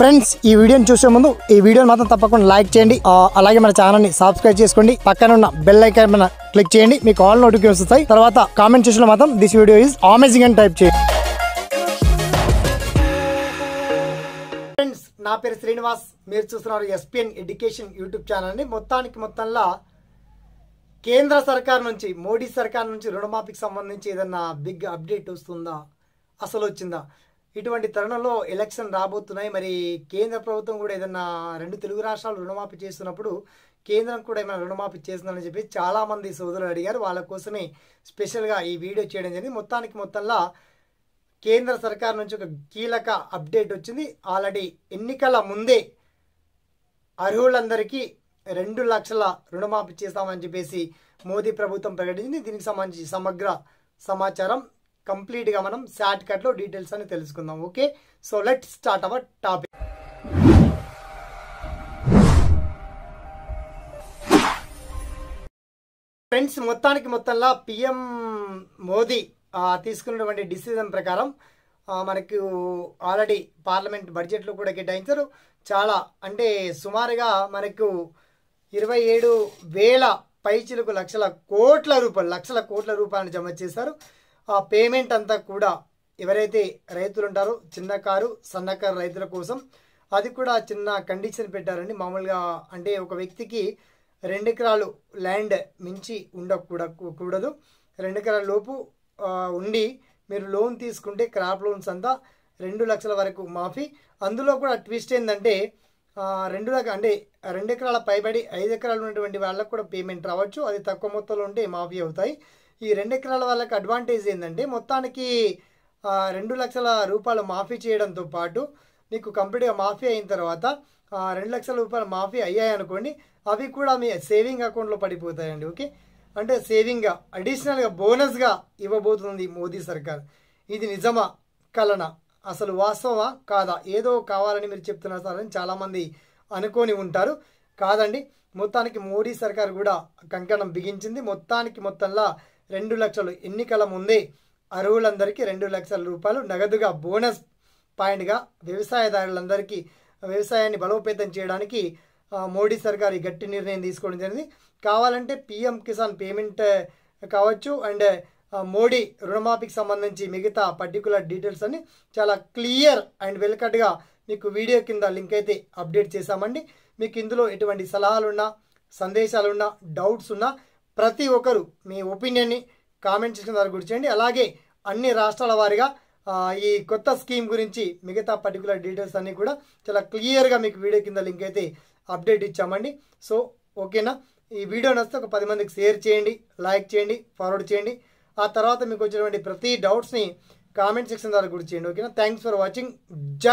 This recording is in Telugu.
ఫ్రెండ్స్ ఈ వీడియోని చూసే ముందు ఈ వీడియోని మాత్రం తప్పకుండా లైక్ చేయండి అలాగే మన ఛానల్ని సబ్స్క్రైబ్ చేసుకోండి పక్కన ఉన్న బెల్ ఐకాన్ మన క్లిక్ చేయండి మీకు ఆల్ నోటిఫికేషన్ వస్తాయి తర్వాత కామెంట్ చేసిన మాత్రం దిస్ వీడియో ఈజ్ అమేజింగ్ అని టైప్ చేయండి ఫ్రెండ్స్ నా పేరు శ్రీనివాస్ మీరు చూస్తున్నారు ఎస్పిఎన్ ఎడ్యుకేషన్ యూట్యూబ్ ఛానల్ని మొత్తానికి మొత్తంలో కేంద్ర సర్కార్ నుంచి మోడీ సర్కార్ నుంచి రుణమాఫీకి సంబంధించి ఏదన్నా బిగ్ అప్డేట్ వస్తుందా అసలు వచ్చిందా ఇటువంటి తరుణంలో ఎలక్షన్ రాబోతున్నాయి మరి కేంద్ర ప్రభుత్వం కూడా ఏదన్నా రెండు తెలుగు రాష్ట్రాలు రుణమాఫీ చేస్తున్నప్పుడు కేంద్రం కూడా ఏమైనా రుణమాఫీ చేస్తుందని చెప్పి చాలామంది సోదరులు అడిగారు వాళ్ళ కోసమే స్పెషల్గా ఈ వీడియో చేయడం జరిగింది మొత్తానికి మొత్తంలో కేంద్ర సర్కార్ నుంచి ఒక కీలక అప్డేట్ వచ్చింది ఆల్రెడీ ఎన్నికల ముందే అర్హులందరికీ రెండు లక్షల రుణమాఫీ చేస్తామని చెప్పేసి మోదీ ప్రభుత్వం ప్రకటించింది దీనికి సంబంధించి సమగ్ర సమాచారం కంప్లీట్గా మనం షార్ట్ డీటెయిల్స్ అని తెలుసుకుందాం okay so let start our topic friends మొత్తానికి మొత్తంలో పిఎం మోదీ తీసుకున్నటువంటి డిసిజన్ ప్రకారం మనకు ఆల్రెడీ పార్లమెంట్ బడ్జెట్లో కూడా కేటాయించారు చాలా అంటే సుమారుగా మనకు ఇరవై ఏడు వేల పైచిలకు లక్షల కోట్ల రూపాయలు లక్షల కోట్ల రూపాయలను జమ చేశారు ఆ పేమెంట్ అంతా కూడా ఎవరైతే రైతులు ఉంటారో కారు సన్నకారు రైతుల కోసం అది కూడా చిన్న కండిషన్ పెట్టారండి మామూలుగా అంటే ఒక వ్యక్తికి రెండు ఎకరాలు ల్యాండ్ మించి ఉండకూడదు కూడదు రెండు ఎకరాల లోపు ఉండి మీరు లోన్ తీసుకుంటే క్రాప్ లోన్స్ అంతా రెండు లక్షల వరకు మాఫీ అందులో కూడా ట్విస్ట్ ఏంటంటే రెండు లక్ష అంటే రెండు ఎకరాల పైబడి ఐదు ఎకరాలు ఉన్నటువంటి వాళ్ళకు కూడా పేమెంట్ రావచ్చు అది తక్కువ మొత్తంలో ఉంటే మాఫీ అవుతాయి ఈ రెండు ఎకరాల వాళ్ళకి అడ్వాంటేజ్ ఏంటంటే మొత్తానికి రెండు లక్షల రూపాయలు మాఫీ చేయడంతో పాటు మీకు కంప్లీట్గా మాఫీ అయిన తర్వాత రెండు లక్షల రూపాయలు మాఫీ అయ్యాయి అనుకోండి అవి కూడా మీ సేవింగ్ అకౌంట్లో పడిపోతాయండి ఓకే అంటే సేవింగ్గా అడిషనల్గా బోనస్గా ఇవ్వబోతుంది మోదీ సర్కార్ ఇది నిజమా కలన అసలు వాస్తవమా కాదా ఏదో కావాలని మీరు చెప్తున్నారు సార్ అని చాలామంది అనుకొని ఉంటారు కాదండి మొత్తానికి మోడీ సర్కార్ కూడా కంకణం బిగించింది మొత్తానికి మొత్తంలో రెండు లక్షలు ఎన్నికల ముందే అర్హులందరికీ రెండు లక్షల రూపాయలు నగదుగా బోనస్ పాయింట్గా వ్యవసాయదారులందరికీ వ్యవసాయాన్ని బలోపేతం చేయడానికి మోడీ సర్కార్ ఈ గట్టి నిర్ణయం తీసుకోవడం జరిగింది కావాలంటే పిఎం కిసాన్ పేమెంట్ కావచ్చు అండ్ మోడీ రుణమాఫీకి సంబంధించి మిగతా పర్టికులర్ డీటెయిల్స్ అన్ని చాలా క్లియర్ అండ్ వెల్కట్గా మీకు వీడియో కింద లింక్ అయితే అప్డేట్ చేశామండి మీకు ఇందులో ఎటువంటి సలహాలున్నా సందేశాలున్నా డౌట్స్ ఉన్నా ప్రతి ఒక్కరు మీ ఒపీనియన్ని కామెంట్ చేసిన దాని గురించి చేయండి అలాగే అన్ని రాష్ట్రాల వారిగా ఈ కొత్త స్కీమ్ గురించి మిగతా పర్టికులర్ డీటెయిల్స్ అన్నీ కూడా చాలా క్లియర్గా మీకు వీడియో కింద లింక్ అయితే అప్డేట్ ఇచ్చామండి సో ఓకేనా ఈ వీడియో నచ్చితే ఒక పది మందికి షేర్ చేయండి లైక్ చేయండి ఫార్వర్డ్ చేయండి ఆ తర్వాత మీకు వచ్చినటువంటి ప్రతి డౌట్స్ని కామెంట్ సెక్షన్ ద్వారా గుర్తు చేయండి ఓకేనా థ్యాంక్స్ ఫర్ వాచింగ్ జ